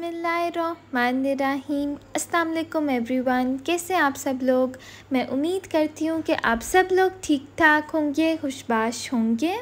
अलकुम every one कैसे आप सब लोग मैं उम्मीद करती हूँ कि आप सब लोग ठीक ठाक होंगे खुशबाश होंगे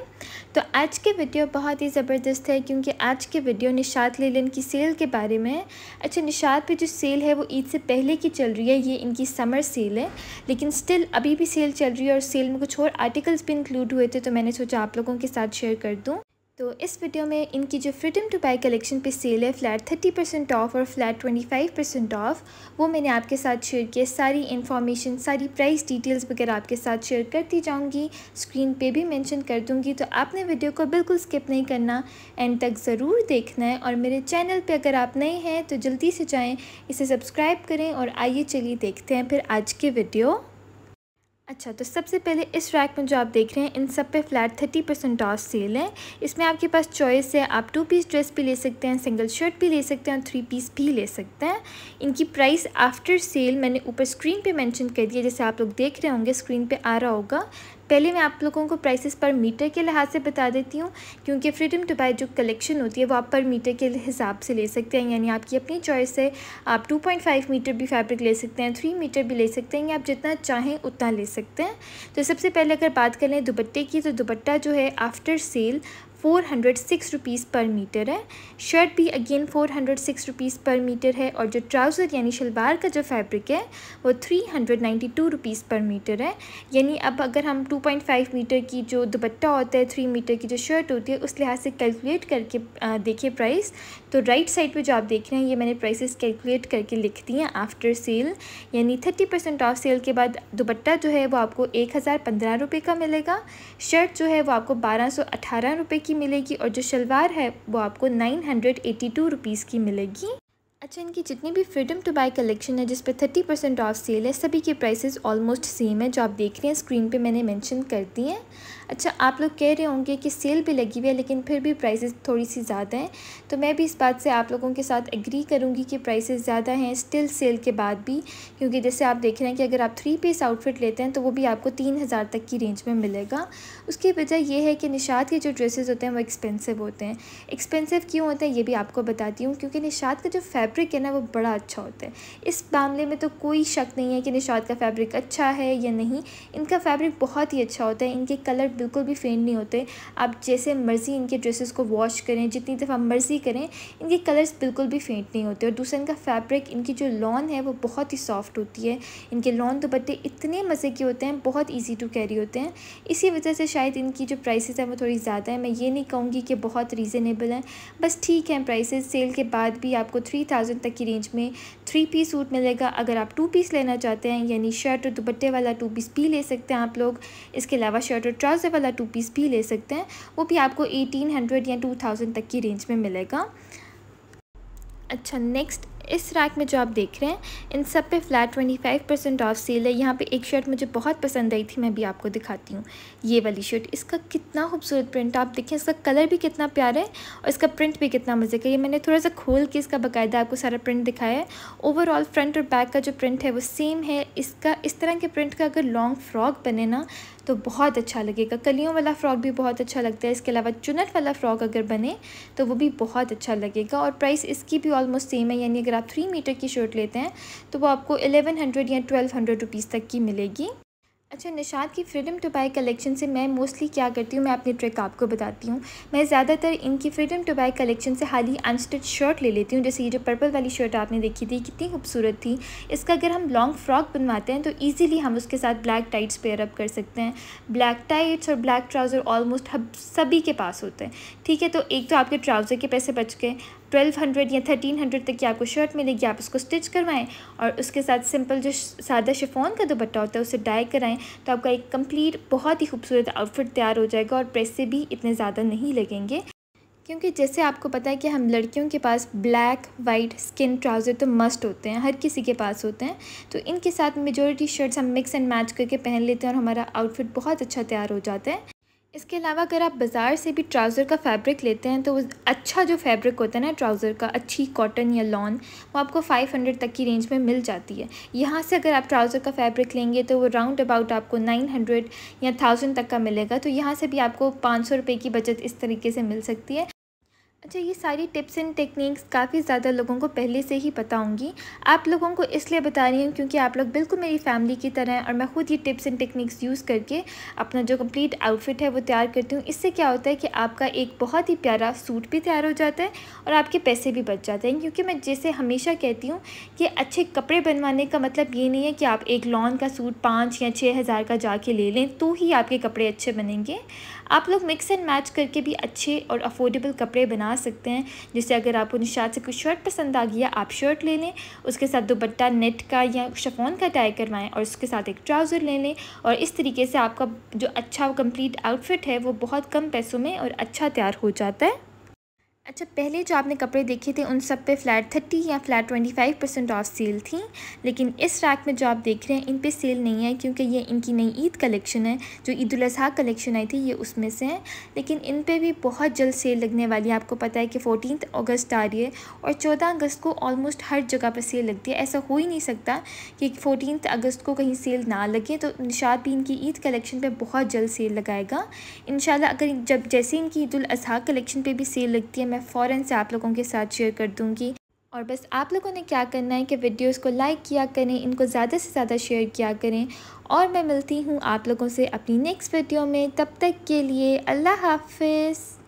तो आज की वीडियो बहुत ही ज़बरदस्त है क्योंकि आज की वीडियो निशात लेलन की सेल के बारे में अच्छा निशात पे जो सेल है वो ईद से पहले की चल रही है ये इनकी समर सेल है लेकिन स्टिल अभी भी सेल चल रही है और सेल में कुछ और आर्टिकल्स भी इंक्लूड हुए थे तो मैंने सोचा आप लोगों के साथ शेयर कर दूँ तो इस वीडियो में इनकी जो फ्रीडम टू बाई कलेक्शन पे सेल है फ्लैट थर्टी परसेंट ऑफ और flat twenty five percent off वो मैंने आपके साथ शेयर किए सारी इन्फॉर्मेशन सारी प्राइस डिटेल्स वगैरह आपके साथ शेयर करती जाऊंगी स्क्रीन पे भी मेंशन कर दूंगी तो आपने वीडियो को बिल्कुल स्किप नहीं करना एंड तक ज़रूर देखना है और मेरे चैनल पर अगर आप नए हैं तो जल्दी से जाएँ इसे सब्सक्राइब करें और आइए चलिए देखते हैं फिर आज की वीडियो अच्छा तो सबसे पहले इस रैक में जो आप देख रहे हैं इन सब पे flat thirty percent off sale है इसमें आपके पास चॉइस है आप टू पीस ड्रेस भी ले सकते हैं सिंगल शर्ट भी ले सकते हैं और थ्री पीस भी ले सकते हैं इनकी प्राइस आफ्टर सेल मैंने ऊपर स्क्रीन पे मेंशन कर दिया जैसे आप लोग देख रहे होंगे स्क्रीन पे आ रहा होगा पहले मैं आप लोगों को प्राइसेस पर मीटर के लिहाज से बता देती हूँ क्योंकि फ्रीडम टू बाई जो कलेक्शन होती है वो आप पर मीटर के हिसाब से ले सकते हैं यानी आपकी अपनी चॉइस है आप टू पॉइंट फाइव मीटर भी फैब्रिक ले सकते हैं थ्री मीटर भी ले सकते हैं या आप जितना चाहें उतना ले सकते हैं तो सबसे पहले अगर बात करें दुपट्टे की तो दुपट्टा जो है after sale four hundred six rupees per metre है शर्ट भी again four hundred six rupees per metre है और जो ट्राउज़र यानी शलवार का जो फैब्रिक है वो three hundred ninety two rupees per metre है यानी अब अगर हम टू पॉइंट फाइव मीटर की जो दुपट्टा होता है थ्री मीटर की जो शर्ट होती है उस लिहाज से कैलकुलेट करके देखिए प्राइस तो राइट साइड पे जो आप देख रहे हैं ये मैंने प्राइसेस कैलकुलेट करके लिख दी हैं आफ्टर सेल यानी थर्टी परसेंट ऑफ सेल के बाद दुपट्टा जो है वो आपको एक हज़ार पंद्रह रुपये का मिलेगा शर्ट जो है वो आपको बारह सौ अठारह रुपये की मिलेगी और जो शलवार है वो आपको nine hundred eighty two rupees की मिलेगी अच्छा इनकी जितनी भी फ्रीडम टू बाई कलेक्शन है जिस पर थर्टी परसेंट ऑफ सेल है सभी के प्राइसेस ऑलमोस्ट सेम है जो आप देख रहे हैं स्क्रीन पे मैंने मेंशन कर दी हैं अच्छा आप लोग कह रहे होंगे कि सेल भी लगी हुई है लेकिन फिर भी प्राइसेस थोड़ी सी ज़्यादा हैं तो मैं भी इस बात से आप लोगों के साथ एग्री करूँगी कि प्राइसेस ज़्यादा हैं स्टिल सेल के बाद भी क्योंकि जैसे आप देख रहे हैं कि अगर आप थ्री पीस आउटफिट लेते हैं तो वो भी आपको तीन हज़ार तक की रेंज में मिलेगा उसकी वजह यह है कि निशात के जो ड्रेसेज होते हैं वो एक्सपेंसिव होते हैं एक्सपेंसिव क्यों होते हैं ये भी आपको बताती हूँ क्योंकि निशात का जो फैब्रिक है ना वो बड़ा अच्छा होता है इस मामले में तो कोई शक नहीं है कि निशात का फैब्रिक अच्छा है या नहीं इनका फैब्रिक बहुत ही अच्छा होता है इनके कलर बिल्कुल भी फेंट नहीं होते आप जैसे मर्ज़ी इनके ड्रेसेस को वॉश करें जितनी दफ़ा मर्ज़ी करें इनके कलर्स बिल्कुल भी फेंट नहीं होते और दूसरा इनका फैब्रिक इनकी जो लॉन है वो बहुत ही सॉफ्ट होती है इनके लॉन दुपट्टे इतने मज़े के होते हैं बहुत ईजी टू कैरी होते हैं इसी वजह से शायद इनकी जो प्राइस हैं वो थोड़ी ज़्यादा है मैं ये नहीं कहूँगी कि बहुत रीज़नेबल हैं बस ठीक हैं प्राइसेस सेल के बाद भी आपको थ्री थाउजेंड तक की रेंज में थ्री पीस सूट मिलेगा अगर आप टू पीस लेना चाहते हैं यानी शर्ट और दुपट्टे वाला टू पीस भी ले सकते हैं आप लोग इसके अलावा शर्ट और ट्राउज़र वाला टू पीस भी ले सकते हैं वो भी आपको एटीन हंड्रेड या टू थाउजेंड तक की रेंज में मिलेगा अच्छा नेक्स्ट इस रैक में जो आप देख रहे हैं इन सब पे flat twenty five percent off sale है यहाँ पे एक शर्ट मुझे बहुत पसंद आई थी मैं भी आपको दिखाती हूँ ये वाली शर्ट इसका कितना खूबसूरत प्रिंट आप देखें इसका कलर भी कितना प्यारा है और इसका प्रिंट भी कितना मज़े का ये मैंने थोड़ा सा खोल के इसका बाकायदा आपको सारा प्रिंट दिखाया है ओवरऑल फ्रंट और बैक का जो प्रिंट है वो सेम है इसका इस तरह के प्रिंट का अगर लॉन्ग फ्रॉक बने ना तो बहुत अच्छा लगेगा कलियों वाला फ्रॉक भी बहुत अच्छा लगता है इसके अलावा चुनट वाला फ्रॉक अगर बने तो वो भी बहुत अच्छा लगेगा और प्राइस इसकी भी ऑलमोस्ट सेम है यानी अगर आप थ्री मीटर की शर्ट लेते हैं तो वो आपको एलेवन हंड्रेड या ट्वेल्व हंड्रेड रुपीज़ तक की मिलेगी अच्छा निशाद की फ्रीडम टू बाई कलेक्शन से मैं मोस्टली क्या करती हूँ मैं अपनी ट्रिक आपको बताती हूँ मैं ज़्यादातर इनकी फ्रीडम टू बाई कलेक्शन से हाल ही अनस्टिच शर्ट ले लेती हूँ जैसे ये जो पर्पल वाली शर्ट आपने देखी थी कितनी खूबसूरत थी इसका अगर हम लॉन्ग फ्रॉक बनवाते हैं तो ईजिली हम उसके साथ ब्लैक टाइट्स पेयरअप कर सकते हैं ब्लैक टाइट्स और ब्लैक ट्राउज़र ऑलमोस्ट हम सभी के पास होते हैं ठीक है तो एक तो आपके ट्राउज़र के पैसे बच गए ट्वेल्व हंड्रेड या थर्टीन हंड्रेड तक की आपको शर्ट मिलेगी आप उसको स्टिच करवाएं और उसके साथ सिंपल जो सादा शिफोन का दुपट्टा होता है उसे डाई कराएं तो आपका एक कंप्लीट बहुत ही खूबसूरत आउटफिट तैयार हो जाएगा और पैसे भी इतने ज़्यादा नहीं लगेंगे क्योंकि जैसे आपको पता है कि हम लड़कियों के पास ब्लैक वाइट स्किन ट्राउज़र तो मस्ट होते हैं हर किसी के पास होते हैं तो इनके साथ मेजोरिटी शर्ट्स हम मिक्स एंड मैच करके पहन लेते हैं और हमारा आउटफिट बहुत अच्छा तैयार हो जाता है इसके अलावा अगर आप बाज़ार से भी ट्राउज़र का फैब्रिक लेते हैं तो अच्छा जो फैब्रिक होता है ना ट्राउज़र का अच्छी कॉटन या लॉन वो आपको 500 तक की रेंज में मिल जाती है यहाँ से अगर आप ट्राउज़र का फैब्रिक लेंगे तो वो राउंड अबाउट आपको 900 या 1000 तक का मिलेगा तो यहाँ से भी आपको पाँच सौ की बचत इस तरीके से मिल सकती है अच्छा ये सारी टिप्स एंड टेक्निक्स काफ़ी ज़्यादा लोगों को पहले से ही पता होंगी आप लोगों को इसलिए बता रही हूँ क्योंकि आप लोग बिल्कुल मेरी फैमिली की तरह हैं और मैं खुद ये टिप्स एंड टेक्निक्स यूज़ करके अपना जो कंप्लीट आउटफिट है वो तैयार करती हूँ इससे क्या होता है कि आपका एक बहुत ही प्यारा सूट भी तैयार हो जाता है और आपके पैसे भी बच जाते हैं क्योंकि मैं जैसे हमेशा कहती हूँ कि अच्छे कपड़े बनवाने का मतलब ये नहीं है कि आप एक लॉन का सूट पाँच या छः हज़ार का जाके ले लें तो ही आपके कपड़े अच्छे बनेंगे आप लोग मिक्स एंड मैच करके भी अच्छे और अफोर्डेबल कपड़े बना सकते हैं जैसे अगर आपको निशात से कोई शर्ट पसंद आ गया आप शर्ट ले लें उसके साथ दुपट्टा नेट का या शफोन का टाई करवाएं और उसके साथ एक ट्राउज़र ले लें और इस तरीके से आपका जो अच्छा कंप्लीट आउटफिट है वो बहुत कम पैसों में और अच्छा तैयार हो जाता है अच्छा पहले जो आपने कपड़े देखे थे उन सब पे फ्लैट थर्टी या flat twenty five percent off sale थी लेकिन इस रैक में जो आप देख रहे हैं इन पे सेल नहीं है क्योंकि ये इनकी नई ईद कलेक्शन है जो ईद उजी कलेक्शन आई थी ये उसमें से है लेकिन इन पे भी बहुत जल्द सेल लगने वाली है आपको पता है कि फ़ोर्टीन अगस्त आ रही है और चौदह अगस्त को ऑलमोस्ट हर जगह पर सेल लगती है ऐसा हो ही नहीं सकता कि फ़ोर्टीन अगस्त को कहीं सेल ना लगे तो निशाद भी इनकी ईद कलेक्शन पर बहुत जल्द सेल लगाएगा इन अगर जब जैसे इनकी ईद अज़ी कलेक्शन पर भी सेल लगती है मैं फ़ौर से आप लोगों के साथ शेयर कर दूँगी और बस आप लोगों ने क्या करना है कि वीडियोस को लाइक किया करें इनको ज़्यादा से ज़्यादा शेयर किया करें और मैं मिलती हूँ आप लोगों से अपनी नेक्स्ट वीडियो में तब तक के लिए अल्लाह हाफिज़